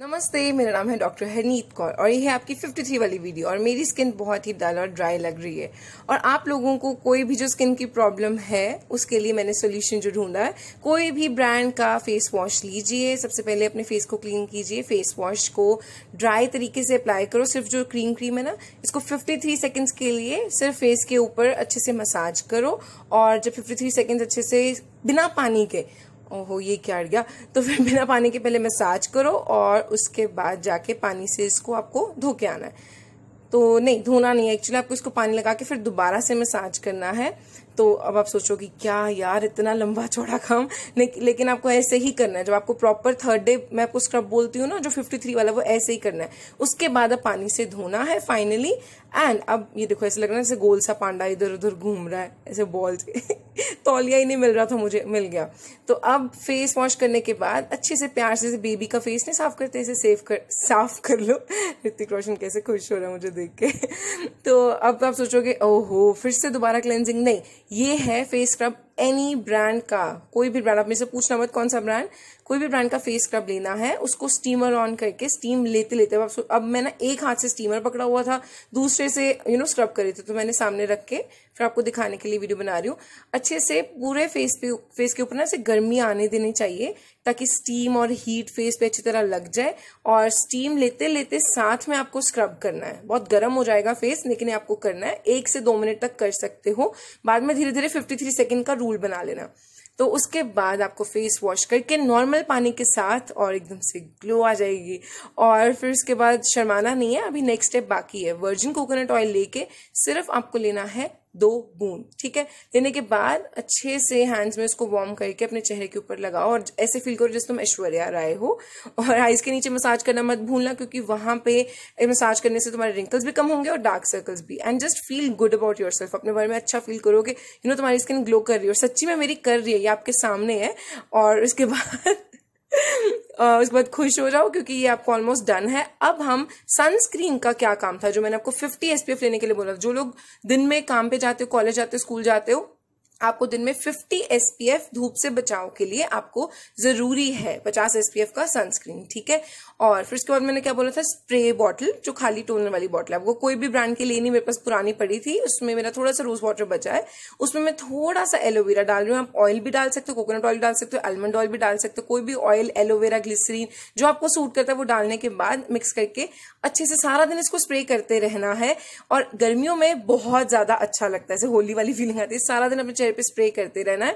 नमस्ते मेरा नाम है डॉक्टर हरनीत कौर और ये है आपकी 53 वाली वीडियो और मेरी स्किन बहुत ही डल और ड्राई लग रही है और आप लोगों को कोई भी जो स्किन की प्रॉब्लम है उसके लिए मैंने सोल्यूशन जो ढूंढा है कोई भी ब्रांड का फेस वॉश लीजिए सबसे पहले अपने फेस को क्लीन कीजिए फेस वॉश को ड्राई तरीके से अप्लाई करो सिर्फ जो क्रीम क्रीम है ना इसको फिफ्टी थ्री सेकेंड्स के लिए सिर्फ फेस के ऊपर अच्छे से मसाज करो और जब फिफ्टी थ्री अच्छे से बिना पानी के ओहो ये क्या गया तो फिर बिना पानी के पहले मसाज करो और उसके बाद जाके पानी से इसको आपको धो के आना है तो नहीं धोना नहीं है एक्चुअली आपको इसको पानी लगा के फिर दोबारा से मसाज करना है तो अब आप सोचोगे क्या यार इतना लंबा चौड़ा काम लेकिन आपको ऐसे ही करना है जब आपको प्रॉपर थर्ड डे मैं आपको स्क्रब बोलती हूँ ना जो 53 वाला वो ऐसे ही करना है उसके बाद अब पानी से धोना है फाइनली एंड अब ये देखो ऐसे लग रहा है जैसे गोल सा पांडा इधर उधर घूम रहा है ऐसे बॉल तौलिया ही नहीं मिल रहा था मुझे मिल गया तो अब फेस वॉश करने के बाद अच्छे से प्यार से बेबी का फेस नहीं साफ करते इसे सेफ कर साफ कर लो ऋतिक रोशन कैसे खुश हो रहा है मुझे देख के तो अब आप सोचोगे ओहो फिर से दोबारा क्लेंजिंग नहीं ये है फेस स्क्रब एनी ब्रांड का कोई भी ब्रांड आप मेरे से पूछना मत कौन सा ब्रांड कोई भी ब्रांड का फेस स्क्रब लेना है उसको स्टीमर ऑन करके स्टीम लेते लेते अब अब मैं ना एक हाथ से स्टीमर पकड़ा हुआ था दूसरे से यू नो स्क्रब करे थे तो मैंने सामने रख के फिर आपको दिखाने के लिए वीडियो बना रही हूँ अच्छे से पूरे फेस पे फेस के ऊपर ना इसे गर्मी आने देनी चाहिए ताकि स्टीम और हीट फेस पे अच्छी तरह लग जाए और स्टीम लेते लेते साथ में आपको स्क्रब करना है बहुत गर्म हो जाएगा फेस लेकिन आपको करना है एक से दो मिनट तक कर सकते हो बाद में धीरे धीरे फिफ्टी थ्री सेकेंड का रूल बना लेना तो उसके बाद आपको फेस वॉश करके नॉर्मल पानी के साथ और एकदम से ग्लो आ जाएगी और फिर उसके बाद शर्माना नहीं है अभी नेक्स्ट स्टेप बाकी है वर्जिन कोकोनट ऑयल लेके सिर्फ आपको लेना है दो बूंद ठीक है देने के बाद अच्छे से हैंड्स में इसको वार्म करके अपने चेहरे के ऊपर लगाओ और ऐसे फील करो जैसे तुम ऐश्वर्या राय हो और आइज के नीचे मसाज करना मत भूलना क्योंकि वहां पे मसाज करने से तुम्हारे रिंकल्स भी कम होंगे और डार्क सर्कल्स भी and just feel good about yourself अपने बारे में अच्छा फील करोगे यू नो तुम्हारी स्किन ग्लो कर रही है और सच्ची में मेरी कर रही है ये आपके सामने है और उसके बाद उसके बाद खुश हो जाओ क्योंकि ये आपको ऑलमोस्ट डन है अब हम सनस्क्रीन का क्या काम था जो मैंने आपको 50 एसपीएफ लेने के लिए बोला जो लोग दिन में काम पे जाते हो कॉलेज जाते हो स्कूल जाते हो आपको दिन में 50 एसपीएफ धूप से बचाव के लिए आपको जरूरी है 50 एसपीएफ का सनस्क्रीन ठीक है और फिर उसके बाद मैंने क्या बोला था स्प्रे बॉटल जो खाली टोनर वाली बॉटल है वो कोई भी ब्रांड की लेनी मेरे पास पुरानी पड़ी थी उसमें मेरा थोड़ा सा रोज वाटर बचा है उसमें मैं थोड़ा सा एलोवेरा डाल रही हूँ आप ऑयल भी डाल सकते हो कोकोनट ऑयल डाल सकते हो आलमंड ऑयल भी डाल सकते हो कोई भी ऑयल एलोवेरा ग्लिसरीन जो आपको सूट करता है वो डालने के बाद मिक्स करके अच्छे से सारा दिन इसको स्प्रे करते रहना है और गर्मियों में बहुत ज्यादा अच्छा लगता है जैसे होली वाली फीलिंग आती है सारा दिन अपने चेहरे पे स्प्रे करते रहना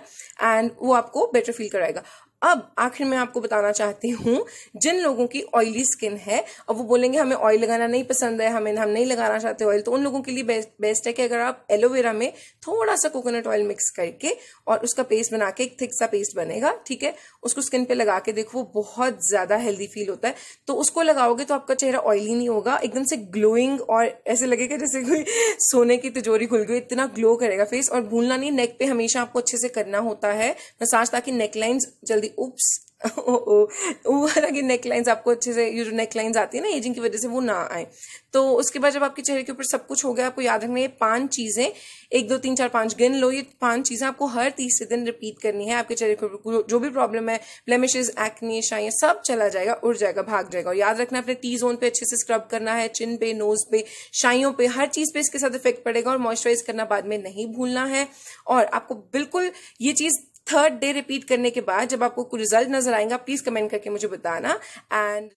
है एंड वो आपको बेटर फील कराएगा अब आखिर में आपको बताना चाहती हूँ जिन लोगों की ऑयली स्किन है और वो बोलेंगे हमें ऑयल लगाना नहीं पसंद है हमें हम नहीं लगाना चाहते ऑयल तो उन लोगों के लिए बेस्ट है कि अगर आप एलोवेरा में थोड़ा सा कोकोनट ऑयल मिक्स करके और उसका पेस्ट बना के एक थिक सा पेस्ट बनेगा ठीक है उसको स्किन पे लगा के देखो बहुत ज्यादा हेल्दी फील होता है तो उसको लगाओगे तो आपका चेहरा ऑयली नहीं होगा एकदम से ग्लोइंग और ऐसे लगेगा जैसे कोई सोने की तिजोरी खुल गई इतना ग्लो करेगा फेस और भूलना नहीं नेक पे हमेशा आपको अच्छे से करना होता है मसाज ताकि नेकलाइन जल्दी सॉरी उप्स ओ ओ वाला की नेकलाइंस आपको अच्छे से ये जो नेकलाइंस आती है ना एजिंग की वजह से वो ना आए तो उसके बाद जब आपके चेहरे के ऊपर सब कुछ हो गया आपको याद रखना ये पांच चीजें एक दो तीन चार पांच गिन लो ये पांच चीजें आपको हर तीसरे दिन रिपीट करनी है आपके चेहरे के ऊपर जो भी प्रॉब्लम है ब्लेमिशेज एक्ने शाइया सब चला जाएगा उड़ जाएगा भाग जाएगा और याद रखना अपने टी जोन पे अच्छे से स्क्रब करना है चिन पे नोज पे शाइयों पे हर चीज पे इसके साथ इफेक्ट पड़ेगा और मॉइस्चराइज करना बाद में नहीं भूलना है और आपको बिल्कुल ये चीज थर्ड डे रिपीट करने के बाद जब आपको रिजल्ट नजर आएगा प्लीज कमेंट करके मुझे बताना एंड